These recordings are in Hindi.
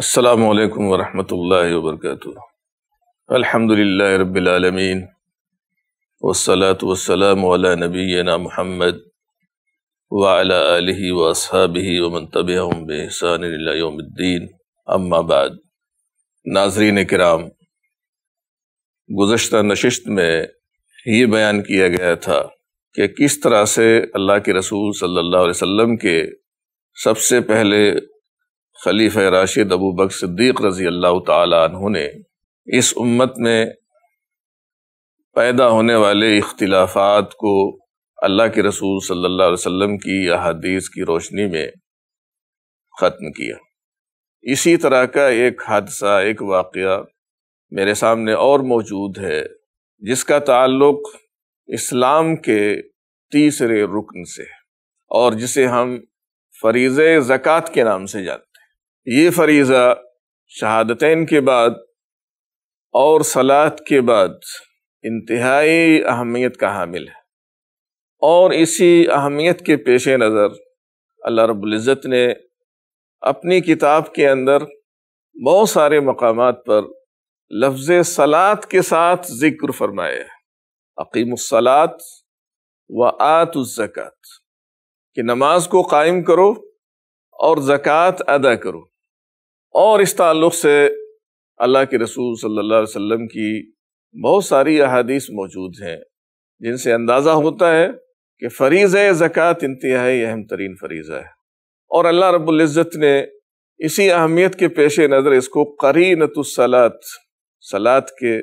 अल्लाम वरहमल वर्क अलहमदिल्ला रबालमीन वसलात वसलाम नबीना महमद वाली वसहाबी वमन तबसानद्दीन अम्माबाद नाजरीन कराम गुज्त नशस्त में ये बयान किया गया था कि किस तरह से अल्लाह के रसूल सल्लल्लाहु अलैहि वसल्लम के सबसे पहले खलीफ राशिद अबू बक सिद्दीक रज़ी अल्लाह तु ने इस उम्मत में पैदा होने वाले इख्तिलाफात को अल्लाह के रसूल सल्लल्लाहु अलैहि वसल्लम की अहादीस की रोशनी में ख़त्म किया इसी तरह का एक हादसा एक वाक़ मेरे सामने और मौजूद है जिसका ताल्लुक़ इस्लाम के तीसरे रुकन से और जिसे हम फरीज़ ज़क़़त के नाम से जानते ये फरीज़ा शहादतन के बाद और सलात के बाद इंतहाई अहमियत का हामिल है और इसी अहमियत के पेश नज़र अल्लाह रब्ज़त ने अपनी किताब के अंदर बहुत सारे मकाम पर लफ्ज़ सलात के साथ ज़िक्र फरमाया है अकीमसलात व आतज़क़़त कि नमाज को कायम करो और ज़क़़त अदा करो और इस ताल्लुक़ से अल्लाह के रसूल सल्लल्लाहु अलैहि वसल्लम की बहुत सारी अहादीस मौजूद हैं जिनसे अंदाज़ा होता है कि फरीज़ ज़क़़त इंतहाई अहम तरीन फरीज़ा है और अल्लाह रबुल्ज़त ने इसी अहमियत के पेश नज़र इसको करीनतुसलात सलात के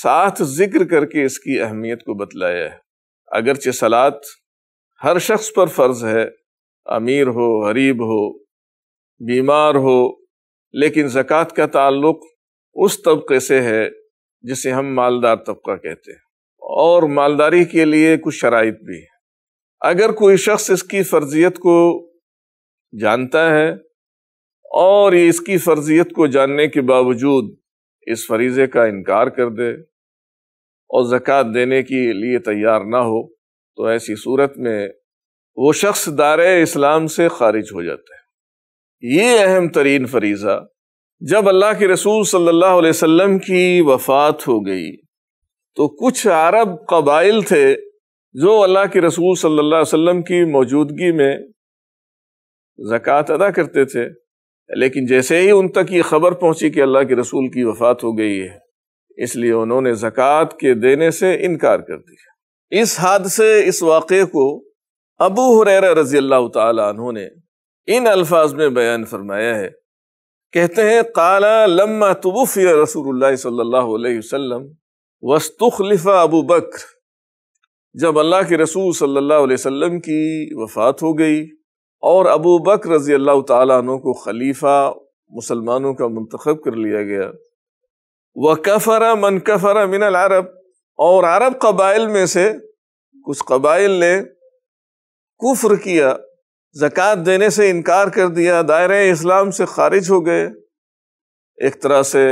साथ जिक्र करके इसकी अहमियत को बतलाया है अगरचे सलात हर शख्स पर फ़र्ज़ है अमीर हो गरीब हो बीमार हो लेकिन ज़क़़त का ताल्लुक उस तबके से है जिसे हम मालदार तबका कहते हैं और मालदारी के लिए कुछ शराइ भी है अगर कोई शख्स इसकी फ़र्जियत को जानता है और ये इसकी फ़र्जियत को जानने के बावजूद इस फरीज़े का इनकार कर दे और ज़क़़त देने के लिए तैयार ना हो तो ऐसी सूरत में वो शख्स दायरे इस्लाम से खारिज हो जाता है ये अहम तरीन फरीज़ा जब अल्लाह के रसूल सल्लल्लाहु अलैहि वसल्लम की वफ़ात हो गई तो कुछ अरब कबाइल थे जो अल्लाह के रसूल सल्लल्लाहु अलैहि वसल्लम की मौजूदगी में ज़क़़त अदा करते थे लेकिन जैसे ही उन तक ये ख़बर पहुंची कि अल्लाह के रसूल की वफ़ात हो गई है इसलिए उन्होंने ज़क़़त के देने से इनकार कर दिया इस हादसे इस वाक़े को अबू हुरैरा रज़ी अल्लाह तुने ने इन अल्फाज में बयान फरमाया है कहते हैं काला लम्मा तबुफ़िया रसूल सल्लाम वस्तुखलिफा अबू बकर जब अल्लाह के रसूल सल्ला वम की वफ़ात हो गई और अबू बकर रज़ी अल्लाह तु को खलीफा मुसलमानों का मंतखब कर लिया गया व कफ़रा मन कफ़रा मिनल अरब और अरब कबाइल में से कुछ कबाइल ने कुफ्र किया ज़क़़त देने से इनकार कर दिया दायरे इस्लाम से खारिज हो गए एक तरह से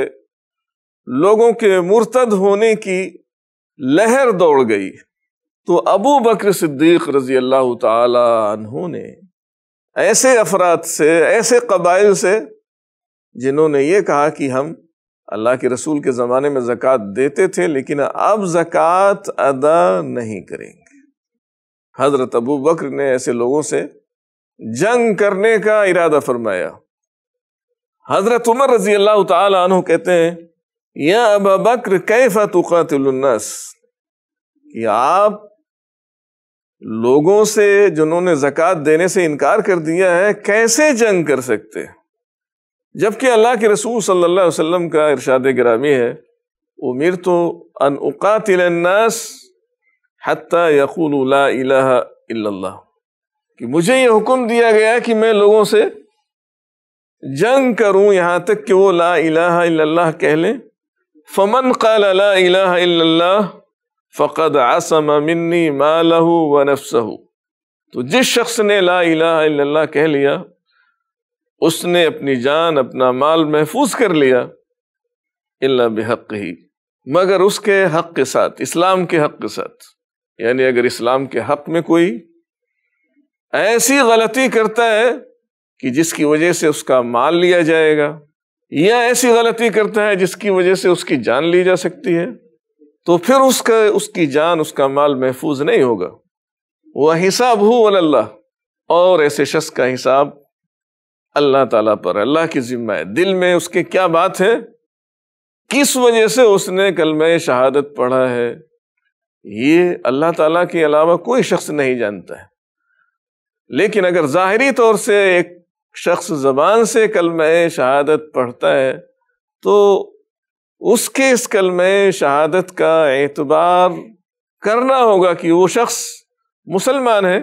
लोगों के मुर्तद होने की लहर दौड़ गई तो अबू बकर सिद्दीक़ रज़ी अल्लाह तहों ने ऐसे अफराद से ऐसे कबाइल से जिन्होंने ये कहा कि हम अल्लाह के रसूल के ज़माने में ज़क़़त देते थे लेकिन अब ज़क़़त अदा नहीं करेंगे हज़रत अबू बकर ने ऐसे लोगों से जंग करने का इरादा फरमाया हजरत उमर रजी अल्लाह तु कहते हैं या अब बकर कैफा तुकातिलनास कि आप लोगों से जिन्होंने जक़ात देने से इनकार कर दिया है कैसे जंग कर सकते जबकि अल्लाह के रसूल सल्लल्लाहु अलैहि वसल्लम का इरशाद ग्रामी है उमिर तो अन हत्या यकूल ला इला इल्लल्लाह कि मुझे ये हुक्म दिया गया कि मैं लोगों से जंग करूं यहां तक कि वो ला इलाहा इल्लल्लाह कह लें फमन कल ला इलाहा इल्लल्लाह फ़कद आसम मिन्नी मालहू व नफसहू तो जिस शख्स ने ला इलाहा इल्लल्लाह कह लिया उसने अपनी जान अपना माल महफूज कर लिया इल्ला बेहक ही मगर उसके हक के साथ इस्लाम के हक के साथ यानी अगर इस्लाम के हक में कोई ऐसी गलती करता है कि जिसकी वजह से उसका माल लिया जाएगा या ऐसी गलती करता है जिसकी वजह से उसकी जान ली जा सकती है तो फिर उसका उसकी जान उसका माल महफूज नहीं होगा वह हिसाब हो वल्ला और ऐसे शख्स का हिसाब अल्लाह ताला पर अल्लाह की जिम्मा है दिल में उसके क्या बात है किस वजह से उसने में शहादत पढ़ा है ये अल्लाह ताला के अलावा कोई शख्स नहीं जानता है लेकिन अगर ज़ाहरी तौर से एक शख्स ज़बान से कलम शहादत पढ़ता है तो उसके इस कलम शहादत का एतबार करना होगा कि वो शख्स मुसलमान है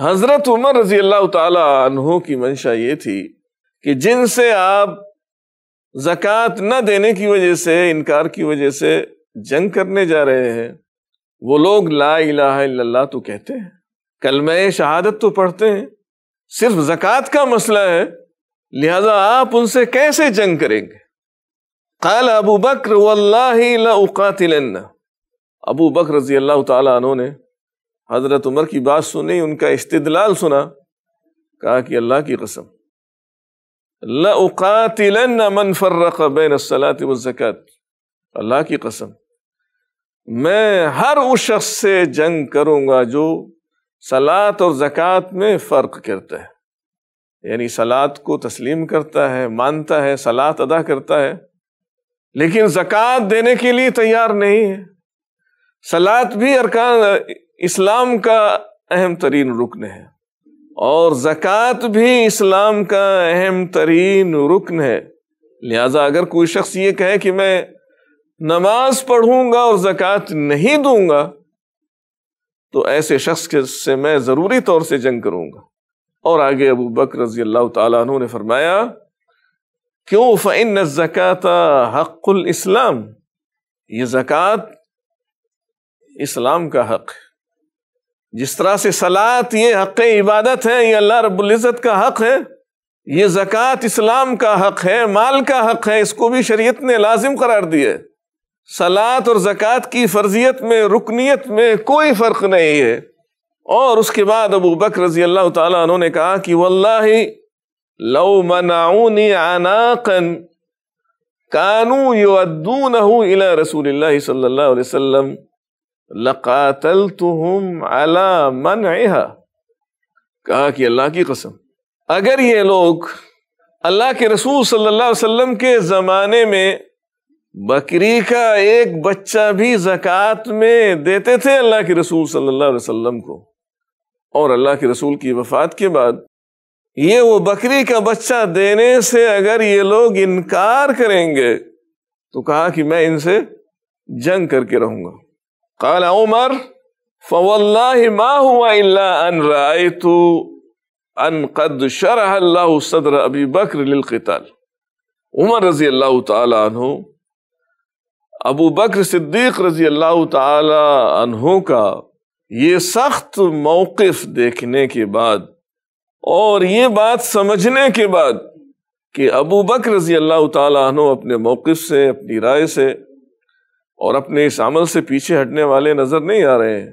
हज़रत उमर रजी अल्लाह तहों की मंशा ये थी कि जिनसे आप ज़क़़त न देने की वजह से इनकार की वजह से जंग करने जा रहे हैं वो लोग ला इला तो कहते हैं मैं शहादत तो पढ़ते हैं सिर्फ जक़ात का मसला है लिहाजा आप उनसे कैसे जंग करेंगे कल अबू बकर अबू बकर रजी अल्लाह तु ने हज़रत उमर की बात सुनी उनका इस्तलाल सुना कहा कि अल्लाह की कसम लकातिलन मन फ़र्रक़ बैन सलात अल्लाह की कसम मैं हर उस शख्स से जंग करूँगा जो सलात और ज़क़़त में फ़र्क करता है यानी सलात को तस्लीम करता है मानता है सलात अदा करता है लेकिन ज़क़़त देने के लिए तैयार नहीं है सलात भी अरकान इस्लाम का अहम तरीन रुकन है और ज़क़़त भी इस्लाम का अहम तरीन रुकन है लिहाजा अगर कोई शख्स ये कहे कि मैं नमाज पढ़ूंगा और ज़क़़त नहीं दूंगा तो ऐसे शख्स के से मैं ज़रूरी तौर से जंग करूँगा और आगे अबू बकर रजी अल्लाह तु ने फरमाया क्यों फ़ैन ज़क़़त हक़ुल इस्लाम ये ज़क़़त इस्लाम का हक़ है जिस तरह से सलात ये हक़ इबादत है ये अल्लाह रब्ज़त का हक़ है ये ज़क़़त इस्लाम का हक़ है माल का हक़ है इसको भी शरीयत ने लाजिम करार दिया है सलात और जक़ात की फ़र्जियत में रुकनीत में कोई फ़र्क नहीं है और उसके बाद अबू बकर रजी अल्लाह तु ने कहा कि वल्लाह लव मनाऊनी आनाकन कानू यद्दून इला रसूल सल्लल्लाहु अलैहि वसल्लम लकातलतुहुम अला मनहा कहा कि अल्लाह की कसम अगर ये लोग अल्लाह के रसूल सल्लल्लाहु अलैहि वसल्लम के ज़माने में बकरी का एक बच्चा भी जक़ात में देते थे अल्लाह के रसूल सल्लल्लाहु अलैहि वसल्लम को और अल्लाह के रसूल की वफ़ात के बाद ये वो बकरी का बच्चा देने से अगर ये लोग इनकार करेंगे तो कहा कि मैं इनसे जंग करके रहूंगा काला उमर फवल्ला मा हुआ इल्ला अन राय तो अन कद शरह सदर अबी बकर उमर रजी अल्लाह तु अबू बकर सिद्दीक रजी अल्लाह तहों का ये सख्त मौक़ देखने के बाद और ये बात समझने के बाद कि अबू बकर रजी अल्लाह तहों अपने मौक़ से अपनी राय से और अपने इस अमल से पीछे हटने वाले नज़र नहीं आ रहे हैं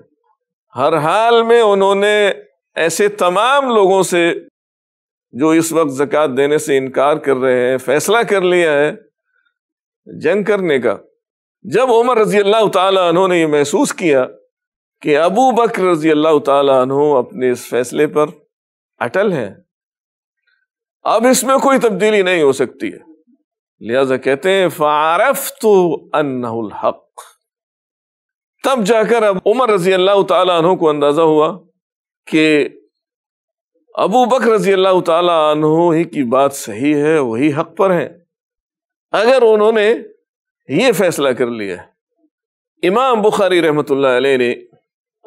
हर हाल में उन्होंने ऐसे तमाम लोगों से जो इस वक्त ज़क़ात देने से इनकार कर रहे हैं फैसला कर लिया है जंग करने का जब उमर रजी अल्लाह तु ने यह महसूस किया कि अबू बकर रजी अल्लाह तु अपने इस फैसले पर अटल हैं अब इसमें कोई तब्दीली नहीं हो सकती है लिहाजा कहते हैं फ़ारफ तो हक तब जाकर अब उमर रजी अल्लाह तु को अंदाज़ा हुआ कि अबू बकर रजी अल्लाह तु ही की बात सही है वही हक पर है अगर उन्होंने ये फैसला कर लिया इमाम बुखारी रहमत ने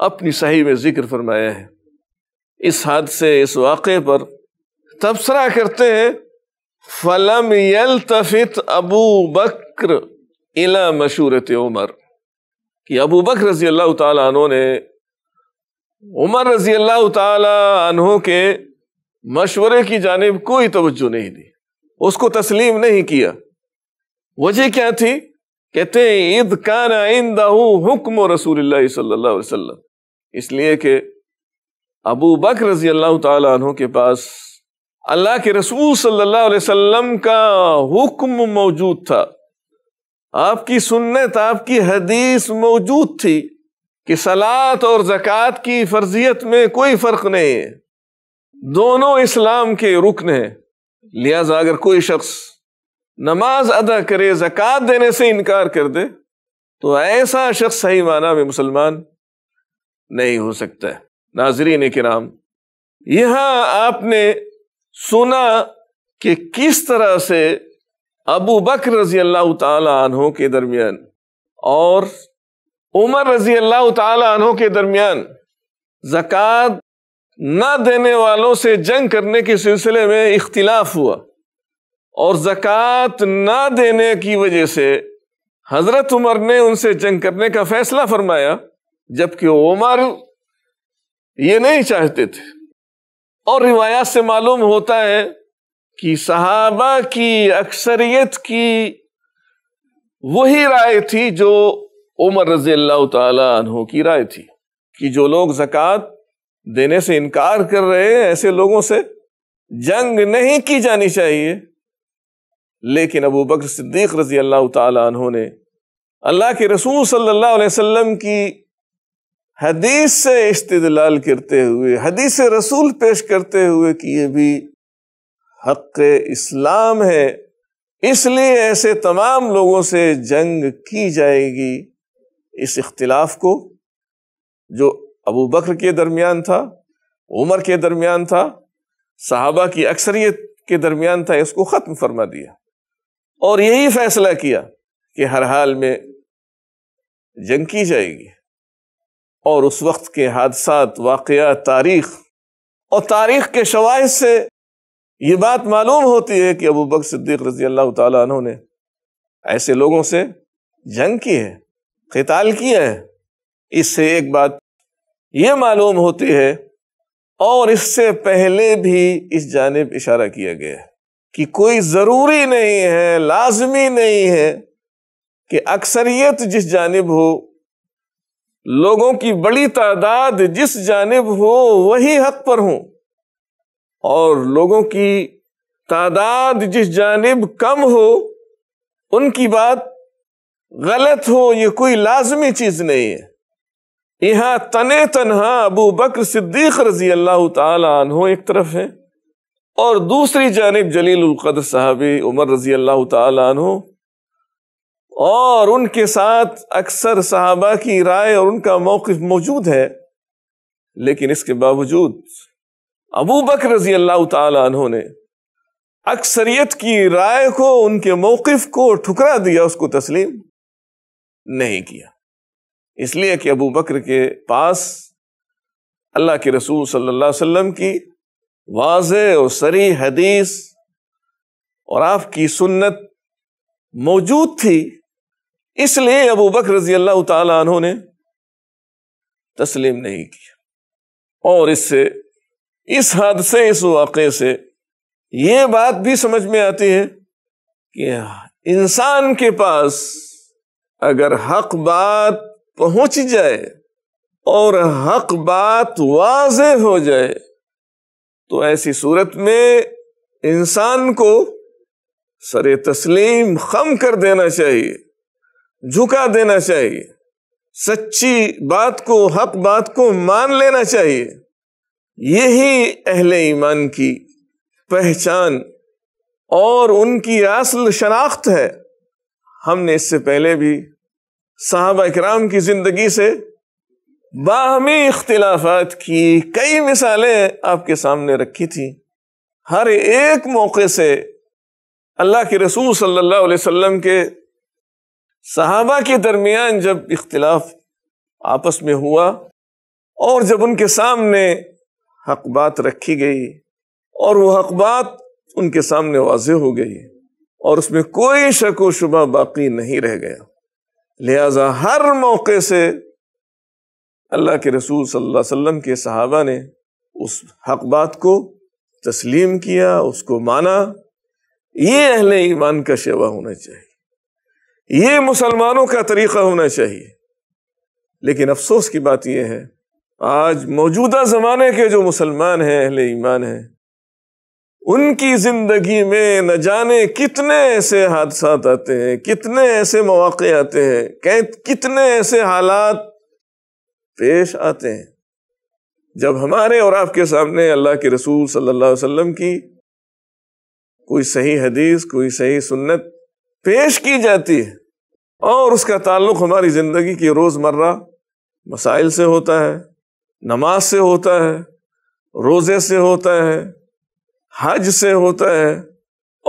अपनी सही में जिक्र फरमाया है इस हादसे इस वाक़े पर तबसरा करते हैं फलम तफित अबू बकर इला मशूरत उमर कि अबू बकर रजी अल्लाह तु ने उमर रजी अल्लाह तहों के मशवरे की जानब कोई तोज्जो नहीं दी उसको तस्लीम नहीं किया वजह क्या थी कहते हैं ईद कान आइंदा हुक्म रसूल सल्ला इसलिए कि अबू बकर रजी अल्लाह तु के पास अल्लाह के रसूल सल्लल्लाहु अलैहि वसल्लम का हुक्म मौजूद था आपकी सुन्नत आपकी हदीस मौजूद थी कि सलात और जक़ात की फर्जियत में कोई फ़र्क नहीं है दोनों इस्लाम के रुकन हैं लिहाजा अगर कोई शख्स नमाज अदा करे जक़ात देने से इनकार कर दे तो ऐसा शख्स सही माना में मुसलमान नहीं हो सकता है नाजरीन नाम यहाँ आपने सुना कि किस तरह से अबू बकर रजी अल्लाह तहों के दरमियान और उमर रजी अल्लाह तहों के दरमियान ज़क़़त न देने वालों से जंग करने के सिलसिले में इख्तिलाफ हुआ और जक़ात ना देने की वजह से हज़रत उमर ने उनसे जंग करने का फैसला फरमाया जबकि उमर ये नहीं चाहते थे और रिवायात से मालूम होता है कि सहाबा की अक्सरियत की वही राय थी जो उमर रजी अल्लाह तहों की राय थी कि जो लोग ज़क़़त देने से इनकार कर रहे हैं ऐसे लोगों से जंग नहीं की जानी चाहिए लेकिन अबू बकर सिद्दीक रजी अल्लाह तहों ने अल्लाह के रसूल सल्लल्लाहु अलैहि वसल्लम की हदीस से इस्तलाल करते हुए हदीस रसूल पेश करते हुए कि ये भी हक इस्लाम है इसलिए ऐसे तमाम लोगों से जंग की जाएगी इस इख्तिलाफ को जो अबू बकर के दरमियान था उमर के दरमियान था साहबा की अक्सरियत के दरमियान था इसको ख़त्म फरमा दिया और यही फैसला किया कि हर हाल में जंग की जाएगी और उस वक्त के हादसा वाक़ तारीख और तारीख के शवाद से ये बात मालूम होती है कि अबू बकर सिद्दीक रजी अल्लाह तु ने ऐसे लोगों से जंग की है कताल किया है इससे एक बात यह मालूम होती है और इससे पहले भी इस जानब इशारा किया गया है कि कोई ज़रूरी नहीं है लाजमी नहीं है कि अक्सरियत जिस जानब हो लोगों की बड़ी तादाद जिस जानब हो वही हक पर हो और लोगों की तादाद जिस जानब कम हो उनकी बात गलत हो ये कोई लाजमी चीज़ नहीं है यहाँ तने तनहा अबू बकर सिद्दीक रजी अल्लाह तहों एक तरफ है और दूसरी जानब जलीलकदर साहबी उमर रजी अल्लाह तु और उनके साथ अक्सर साहबा की राय और उनका मौक़ मौजूद है लेकिन इसके बावजूद अबू बकर रजी अल्लाह तु ने अक्सरियत की राय को उनके मौक़ को ठुकरा दिया उसको तस्लीम नहीं किया इसलिए कि अबू बकर के पास अल्लाह के रसूल सल्लल्लाहु अलैहि वसल्लम की वाज सरी हदीस और आपकी सुन्नत मौजूद थी इसलिए अबू बकर रजी अल्लाह तु ने तस्लीम नहीं किया और इससे इस हादसे इस वाक़े से ये बात भी समझ में आती है कि इंसान के पास अगर हक बात पहुंच जाए और हक बात वाज हो जाए तो ऐसी सूरत में इंसान को सरे तस्लीम खम कर देना चाहिए झुका देना चाहिए सच्ची बात को हक बात को मान लेना चाहिए यही अहले ईमान की पहचान और उनकी असल शनाख्त है हमने इससे पहले भी साहबा इक्राम की ज़िंदगी से बाहमी इख्तलाफात की कई मिसालें आपके सामने रखी थी हर एक मौके से अल्लाह के रसूल सल्लल्लाहु अलैहि वसल्लम के सहाबा के दरमियान जब इख्तलाफ आपस में हुआ और जब उनके सामने हक बात रखी गई और वो हक बात उनके सामने वाज हो गई और उसमें कोई शक व शुबा बाकी नहीं रह गया लिहाजा हर मौके से अल्लाह के रसूल सल्लल्लाहु अलैहि वसल्लम के सहाबा ने उस हक बात को तस्लीम किया उसको माना ये अहल ईमान का शेवा होना चाहिए ये मुसलमानों का तरीक़ा होना चाहिए लेकिन अफसोस की बात यह है आज मौजूदा ज़माने के जो मुसलमान हैं अहल ईमान हैं उनकी ज़िंदगी में न जाने कितने ऐसे हादसा आते हैं कितने ऐसे मौक़े आते हैं कितने ऐसे हालात पेश आते हैं जब हमारे और आपके सामने अल्लाह के रसूल सल्लल्लाहु अलैहि वसल्लम की कोई सही हदीस कोई सही सुन्नत पेश की जाती है और उसका ताल्लुक हमारी ज़िंदगी के रोज़मर्रा मसाइल से होता है नमाज से होता है रोज़े से होता है हज से होता है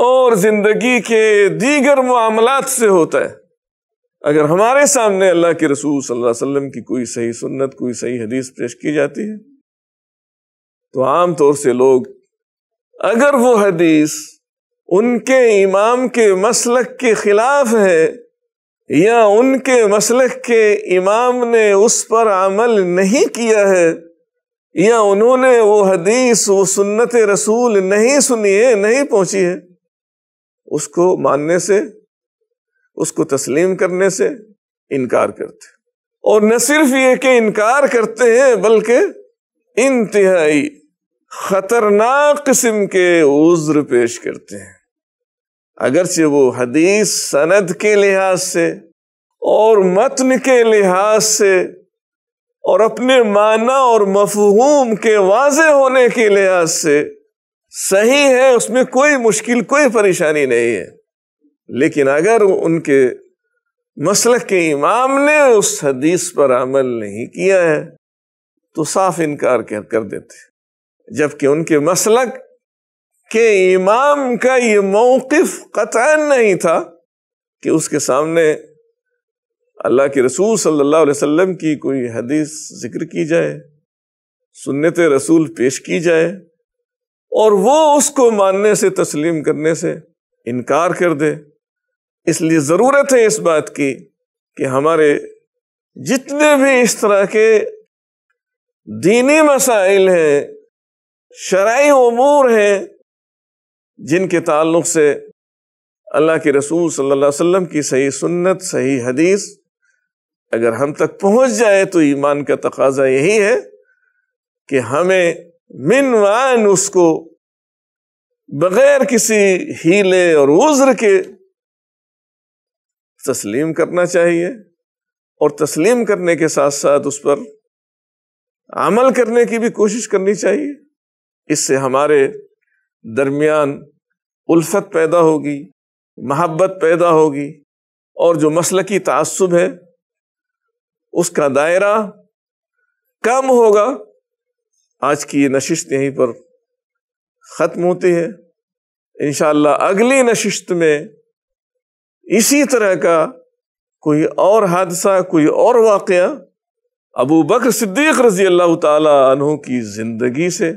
और ज़िंदगी के दीगर मामलात से होता है अगर हमारे सामने अल्लाह के रसूल सल्लल्लाहु अलैहि वसल्लम की कोई सही सुन्नत कोई सही हदीस पेश की जाती है तो आमतौर से लोग अगर वो हदीस उनके इमाम के मसलक के खिलाफ है या उनके मसलक के इमाम ने उस पर अमल नहीं किया है या उन्होंने वो हदीस वो सुन्नत रसूल नहीं सुनी है नहीं पहुंची है उसको मानने से उसको तस्लीम करने से इनकार करते और न सिर्फ ये कि इनकार करते हैं बल्कि इंतहाई खतरनाक किस्म के उज्र पेश करते हैं अगरचे वो हदीस सनद के लिहाज से और मतन के लिहाज से और अपने माना और मफहूम के वाजे होने के लिहाज से सही है उसमें कोई मुश्किल कोई परेशानी नहीं है लेकिन अगर उनके मसल के इमाम ने उस हदीस पर अमल नहीं किया है तो साफ इनकार कर देते जबकि उनके मसलक के इमाम का ये मौकफ कतान नहीं था कि उसके सामने अल्लाह के रसूल सल्लल्लाहु अलैहि वसल्लम की कोई हदीस जिक्र की जाए सुन्नत रसूल पेश की जाए और वो उसको मानने से तस्लीम करने से इनकार कर दे इसलिए ज़रूरत है इस बात की कि हमारे जितने भी इस तरह के दीनी मसाइल हैं शराय अमूर हैं जिनके ताल्लुक से अल्लाह के रसूल सल्लल्लाहु अलैहि वसल्लम की सही सुन्नत सही हदीस अगर हम तक पहुंच जाए तो ईमान का तकाजा यही है कि हमें मिनवान उसको बगैर किसी हीले और उज्र के तस्लीम करना चाहिए और तस्लीम करने के साथ साथ उस पर अमल करने की भी कोशिश करनी चाहिए इससे हमारे दरमियान उल्फत पैदा होगी महब्बत पैदा होगी और जो मसल की तसब है उसका दायरा कम होगा आज की ये नशिश यहीं पर ख़त्म होती है इन अगली नशिश में इसी तरह का कोई और हादसा कोई और वाक़ अबू बकर सिद्दीक रजी अल्लाह तु की ज़िंदगी से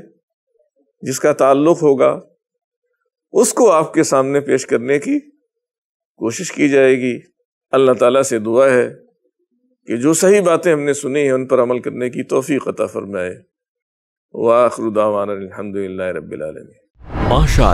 जिसका ताल्लुक होगा उसको आपके सामने पेश करने की कोशिश की जाएगी अल्लाह ताला से दुआ है कि जो सही बातें हमने सुनी हैं उन पर अमल करने की तोहफी कतः फ़रमाए वाखरुदावान रबी माशा